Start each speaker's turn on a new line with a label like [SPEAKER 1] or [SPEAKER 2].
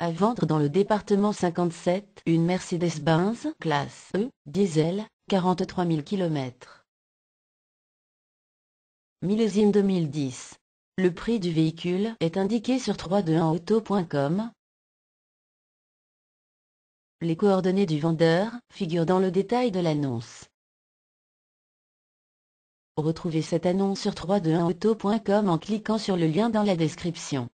[SPEAKER 1] À vendre dans le département 57, une Mercedes-Benz classe E, diesel, 43 000 km. Millésime 2010. Le prix du véhicule est indiqué sur 321auto.com.
[SPEAKER 2] Les coordonnées du vendeur figurent dans le détail de l'annonce. Retrouvez cette annonce sur 321auto.com en cliquant sur le lien dans la description.